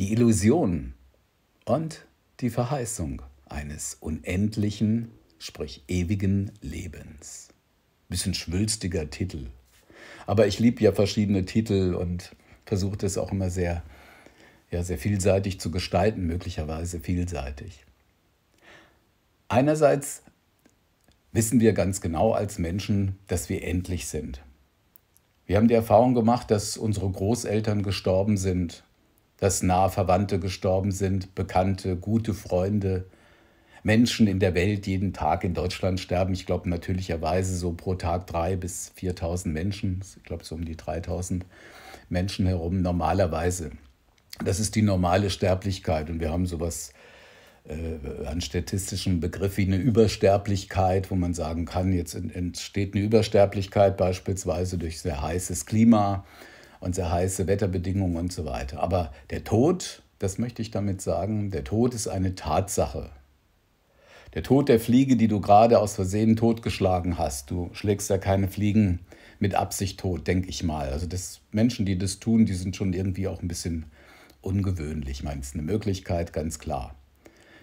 die Illusion und die Verheißung eines unendlichen, sprich ewigen Lebens. Bisschen schwülstiger Titel. Aber ich liebe ja verschiedene Titel und versuche das auch immer sehr, ja, sehr vielseitig zu gestalten, möglicherweise vielseitig. Einerseits wissen wir ganz genau als Menschen, dass wir endlich sind. Wir haben die Erfahrung gemacht, dass unsere Großeltern gestorben sind, dass nahe Verwandte gestorben sind, Bekannte, gute Freunde, Menschen in der Welt jeden Tag in Deutschland sterben. Ich glaube natürlicherweise so pro Tag 3.000 bis 4.000 Menschen, ich glaube so um die 3.000 Menschen herum normalerweise. Das ist die normale Sterblichkeit und wir haben sowas äh, an statistischen Begriff wie eine Übersterblichkeit, wo man sagen kann, jetzt entsteht eine Übersterblichkeit beispielsweise durch sehr heißes Klima, und sehr heiße Wetterbedingungen und so weiter. Aber der Tod, das möchte ich damit sagen, der Tod ist eine Tatsache. Der Tod der Fliege, die du gerade aus Versehen totgeschlagen hast. Du schlägst ja keine Fliegen mit Absicht tot, denke ich mal. Also das Menschen, die das tun, die sind schon irgendwie auch ein bisschen ungewöhnlich. Meinst meine, ist eine Möglichkeit, ganz klar.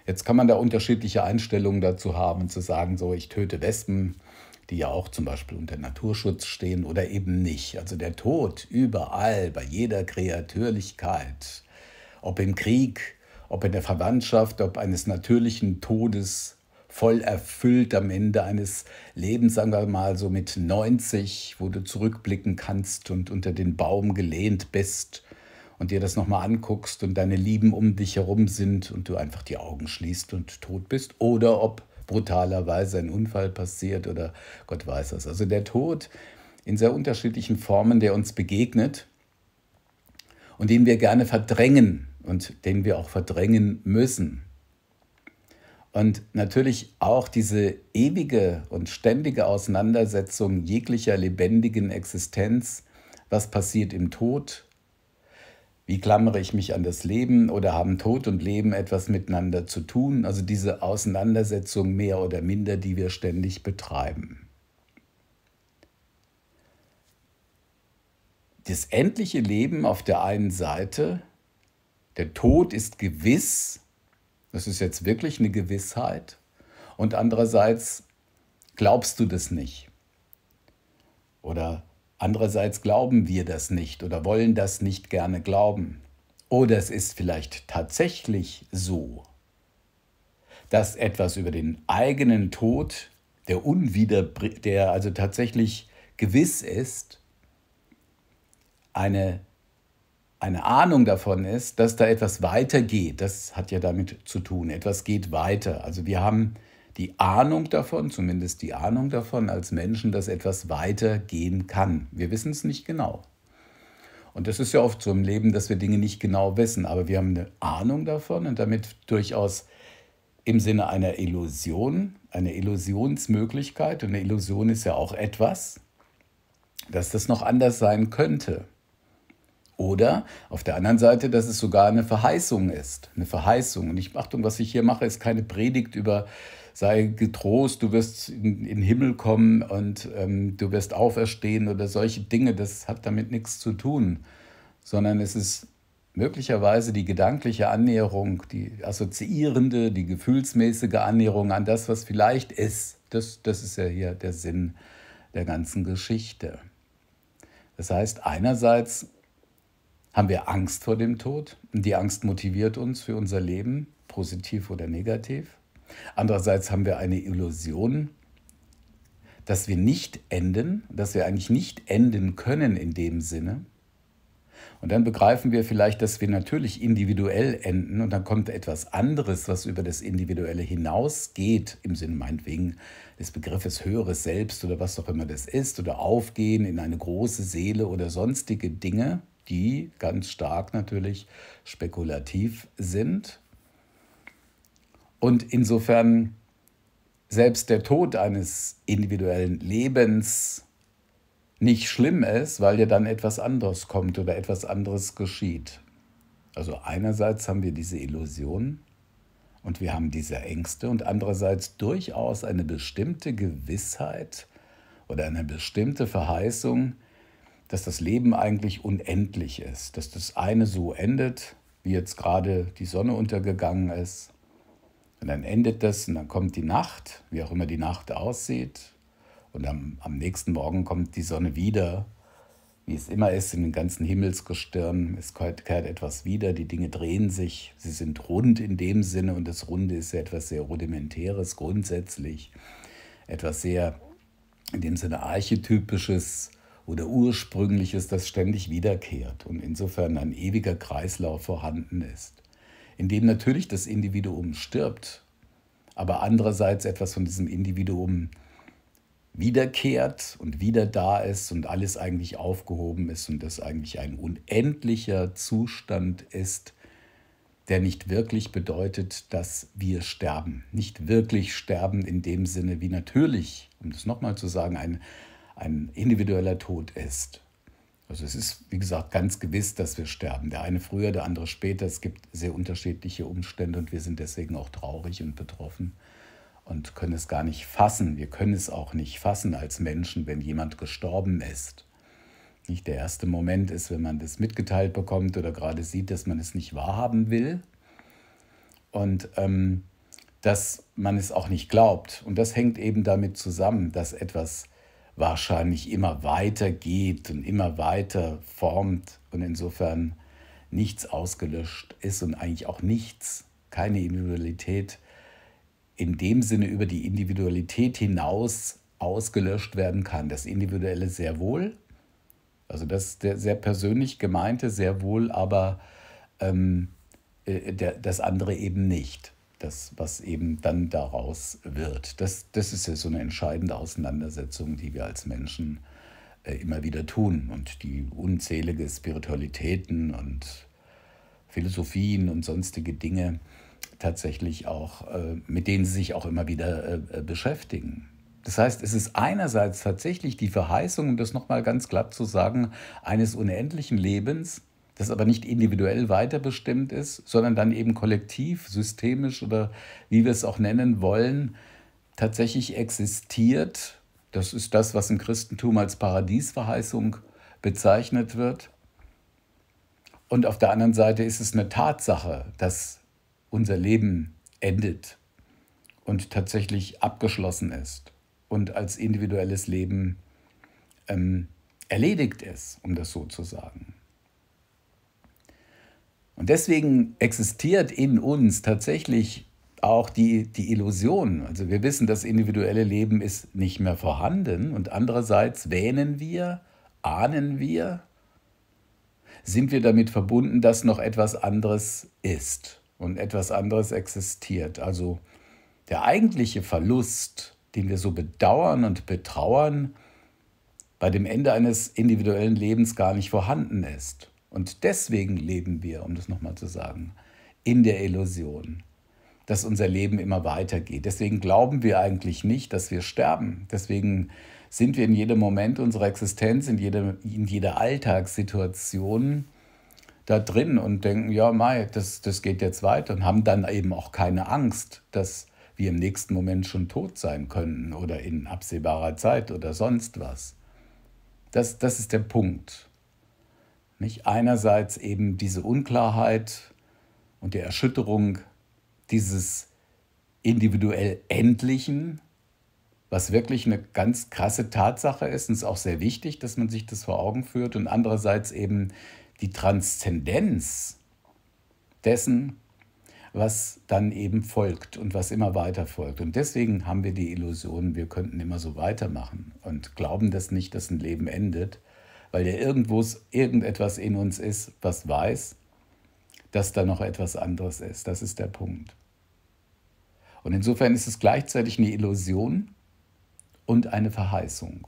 Jetzt kann man da unterschiedliche Einstellungen dazu haben, zu sagen, so ich töte Wespen die ja auch zum Beispiel unter Naturschutz stehen oder eben nicht. Also der Tod überall, bei jeder Kreatürlichkeit, ob im Krieg, ob in der Verwandtschaft, ob eines natürlichen Todes, voll erfüllt am Ende eines Lebens, sagen wir mal so mit 90, wo du zurückblicken kannst und unter den Baum gelehnt bist und dir das nochmal anguckst und deine Lieben um dich herum sind und du einfach die Augen schließt und tot bist. Oder ob brutalerweise ein Unfall passiert oder Gott weiß es. Also der Tod in sehr unterschiedlichen Formen, der uns begegnet und den wir gerne verdrängen und den wir auch verdrängen müssen. Und natürlich auch diese ewige und ständige Auseinandersetzung jeglicher lebendigen Existenz, was passiert im Tod, wie klammere ich mich an das Leben oder haben Tod und Leben etwas miteinander zu tun? Also diese Auseinandersetzung mehr oder minder, die wir ständig betreiben. Das endliche Leben auf der einen Seite, der Tod ist gewiss, das ist jetzt wirklich eine Gewissheit, und andererseits glaubst du das nicht. Oder Andererseits glauben wir das nicht oder wollen das nicht gerne glauben. Oder oh, es ist vielleicht tatsächlich so, dass etwas über den eigenen Tod, der unwider, der also tatsächlich gewiss ist, eine, eine Ahnung davon ist, dass da etwas weitergeht. Das hat ja damit zu tun. Etwas geht weiter. Also wir haben die Ahnung davon, zumindest die Ahnung davon als Menschen, dass etwas weitergehen kann. Wir wissen es nicht genau. Und das ist ja oft so im Leben, dass wir Dinge nicht genau wissen, aber wir haben eine Ahnung davon und damit durchaus im Sinne einer Illusion, einer Illusionsmöglichkeit, und eine Illusion ist ja auch etwas, dass das noch anders sein könnte. Oder auf der anderen Seite, dass es sogar eine Verheißung ist. Eine Verheißung. Und ich, Achtung, was ich hier mache, ist keine Predigt über sei getrost, du wirst in, in den Himmel kommen und ähm, du wirst auferstehen oder solche Dinge. Das hat damit nichts zu tun, sondern es ist möglicherweise die gedankliche Annäherung, die assoziierende, die gefühlsmäßige Annäherung an das, was vielleicht ist. Das, das ist ja hier der Sinn der ganzen Geschichte. Das heißt, einerseits haben wir Angst vor dem Tod? Die Angst motiviert uns für unser Leben, positiv oder negativ. Andererseits haben wir eine Illusion, dass wir nicht enden, dass wir eigentlich nicht enden können in dem Sinne. Und dann begreifen wir vielleicht, dass wir natürlich individuell enden und dann kommt etwas anderes, was über das Individuelle hinausgeht, im Sinne meinetwegen des Begriffes höheres Selbst oder was auch immer das ist, oder aufgehen in eine große Seele oder sonstige Dinge die ganz stark natürlich spekulativ sind. Und insofern selbst der Tod eines individuellen Lebens nicht schlimm ist, weil ja dann etwas anderes kommt oder etwas anderes geschieht. Also einerseits haben wir diese Illusion und wir haben diese Ängste und andererseits durchaus eine bestimmte Gewissheit oder eine bestimmte Verheißung, dass das Leben eigentlich unendlich ist, dass das eine so endet, wie jetzt gerade die Sonne untergegangen ist. Und dann endet das und dann kommt die Nacht, wie auch immer die Nacht aussieht. Und am, am nächsten Morgen kommt die Sonne wieder. Wie es immer ist in den ganzen Himmelsgestirn, es kehrt etwas wieder, die Dinge drehen sich, sie sind rund in dem Sinne und das Runde ist ja etwas sehr Rudimentäres grundsätzlich, etwas sehr in dem Sinne Archetypisches, oder Ursprüngliches, das ständig wiederkehrt und insofern ein ewiger Kreislauf vorhanden ist, in dem natürlich das Individuum stirbt, aber andererseits etwas von diesem Individuum wiederkehrt und wieder da ist und alles eigentlich aufgehoben ist und das eigentlich ein unendlicher Zustand ist, der nicht wirklich bedeutet, dass wir sterben. Nicht wirklich sterben in dem Sinne, wie natürlich, um das nochmal zu sagen, ein, ein individueller Tod ist. Also es ist, wie gesagt, ganz gewiss, dass wir sterben. Der eine früher, der andere später. Es gibt sehr unterschiedliche Umstände und wir sind deswegen auch traurig und betroffen und können es gar nicht fassen. Wir können es auch nicht fassen als Menschen, wenn jemand gestorben ist. Nicht der erste Moment ist, wenn man das mitgeteilt bekommt oder gerade sieht, dass man es nicht wahrhaben will und ähm, dass man es auch nicht glaubt. Und das hängt eben damit zusammen, dass etwas wahrscheinlich immer weiter geht und immer weiter formt und insofern nichts ausgelöscht ist und eigentlich auch nichts, keine Individualität in dem Sinne über die Individualität hinaus ausgelöscht werden kann. Das Individuelle sehr wohl, also das der sehr persönlich gemeinte sehr wohl, aber ähm, äh, der, das andere eben nicht das, was eben dann daraus wird. Das, das ist ja so eine entscheidende Auseinandersetzung, die wir als Menschen äh, immer wieder tun und die unzählige Spiritualitäten und Philosophien und sonstige Dinge tatsächlich auch, äh, mit denen sie sich auch immer wieder äh, beschäftigen. Das heißt, es ist einerseits tatsächlich die Verheißung, um das nochmal ganz glatt zu sagen, eines unendlichen Lebens, das aber nicht individuell weiterbestimmt ist, sondern dann eben kollektiv, systemisch oder wie wir es auch nennen wollen, tatsächlich existiert. Das ist das, was im Christentum als Paradiesverheißung bezeichnet wird. Und auf der anderen Seite ist es eine Tatsache, dass unser Leben endet und tatsächlich abgeschlossen ist und als individuelles Leben ähm, erledigt ist, um das so zu sagen. Und deswegen existiert in uns tatsächlich auch die, die Illusion. Also wir wissen, das individuelle Leben ist nicht mehr vorhanden und andererseits wähnen wir, ahnen wir, sind wir damit verbunden, dass noch etwas anderes ist und etwas anderes existiert. Also der eigentliche Verlust, den wir so bedauern und betrauern, bei dem Ende eines individuellen Lebens gar nicht vorhanden ist. Und deswegen leben wir, um das nochmal zu sagen, in der Illusion, dass unser Leben immer weitergeht. Deswegen glauben wir eigentlich nicht, dass wir sterben. Deswegen sind wir in jedem Moment unserer Existenz, in, jede, in jeder Alltagssituation da drin und denken, ja, Mai, das, das geht jetzt weiter und haben dann eben auch keine Angst, dass wir im nächsten Moment schon tot sein können oder in absehbarer Zeit oder sonst was. Das, das ist der Punkt. Nicht? Einerseits eben diese Unklarheit und die Erschütterung dieses individuell Endlichen, was wirklich eine ganz krasse Tatsache ist und es ist auch sehr wichtig, dass man sich das vor Augen führt. Und andererseits eben die Transzendenz dessen, was dann eben folgt und was immer weiter folgt. Und deswegen haben wir die Illusion, wir könnten immer so weitermachen und glauben das nicht, dass ein Leben endet, weil ja irgendwo irgendetwas in uns ist, was weiß, dass da noch etwas anderes ist. Das ist der Punkt. Und insofern ist es gleichzeitig eine Illusion und eine Verheißung.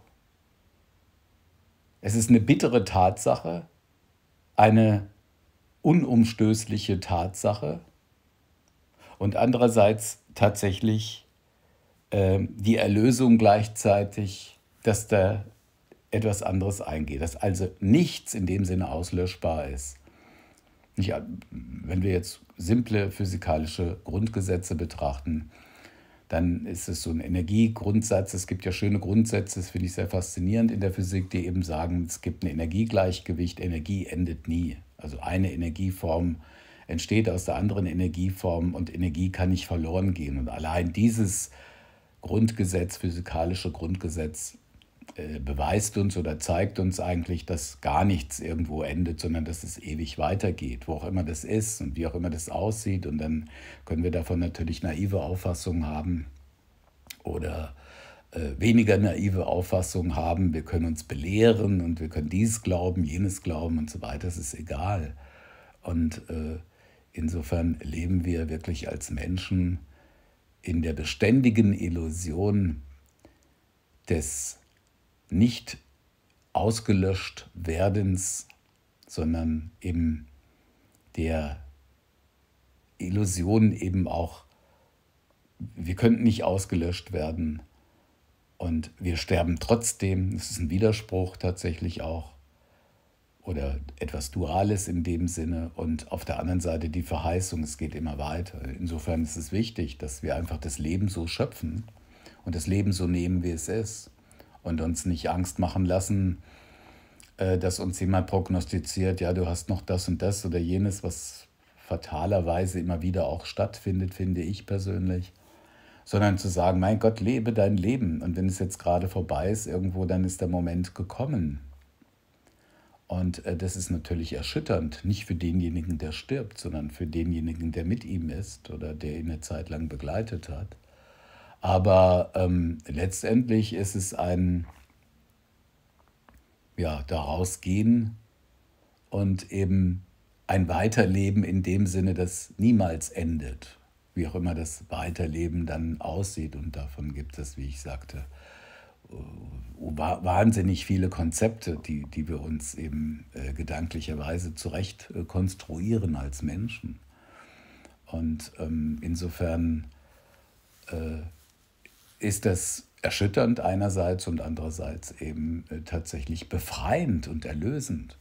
Es ist eine bittere Tatsache, eine unumstößliche Tatsache und andererseits tatsächlich äh, die Erlösung gleichzeitig, dass der etwas anderes eingeht, dass also nichts in dem Sinne auslöschbar ist. Nicht, wenn wir jetzt simple physikalische Grundgesetze betrachten, dann ist es so ein Energiegrundsatz. Es gibt ja schöne Grundsätze, das finde ich sehr faszinierend in der Physik, die eben sagen, es gibt ein Energiegleichgewicht, Energie endet nie. Also eine Energieform entsteht aus der anderen Energieform und Energie kann nicht verloren gehen. Und allein dieses Grundgesetz, physikalische Grundgesetz, äh, beweist uns oder zeigt uns eigentlich, dass gar nichts irgendwo endet, sondern dass es ewig weitergeht, wo auch immer das ist und wie auch immer das aussieht. Und dann können wir davon natürlich naive Auffassungen haben oder äh, weniger naive Auffassungen haben. Wir können uns belehren und wir können dies glauben, jenes glauben und so weiter. Das ist egal. Und äh, insofern leben wir wirklich als Menschen in der beständigen Illusion des nicht ausgelöscht Werdens, sondern eben der Illusion eben auch, wir könnten nicht ausgelöscht werden und wir sterben trotzdem. Das ist ein Widerspruch tatsächlich auch oder etwas Duales in dem Sinne und auf der anderen Seite die Verheißung, es geht immer weiter. Insofern ist es wichtig, dass wir einfach das Leben so schöpfen und das Leben so nehmen, wie es ist und uns nicht Angst machen lassen, äh, dass uns jemand prognostiziert, ja, du hast noch das und das oder jenes, was fatalerweise immer wieder auch stattfindet, finde ich persönlich, sondern zu sagen, mein Gott, lebe dein Leben und wenn es jetzt gerade vorbei ist irgendwo, dann ist der Moment gekommen. Und äh, das ist natürlich erschütternd, nicht für denjenigen, der stirbt, sondern für denjenigen, der mit ihm ist oder der ihn eine Zeit lang begleitet hat. Aber ähm, letztendlich ist es ein ja, daraus gehen und eben ein Weiterleben in dem Sinne, das niemals endet, wie auch immer das Weiterleben dann aussieht. Und davon gibt es, wie ich sagte, äh, wahnsinnig viele Konzepte, die, die wir uns eben äh, gedanklicherweise zurecht äh, konstruieren als Menschen. Und ähm, insofern äh, ist das erschütternd einerseits und andererseits eben äh, tatsächlich befreiend und erlösend.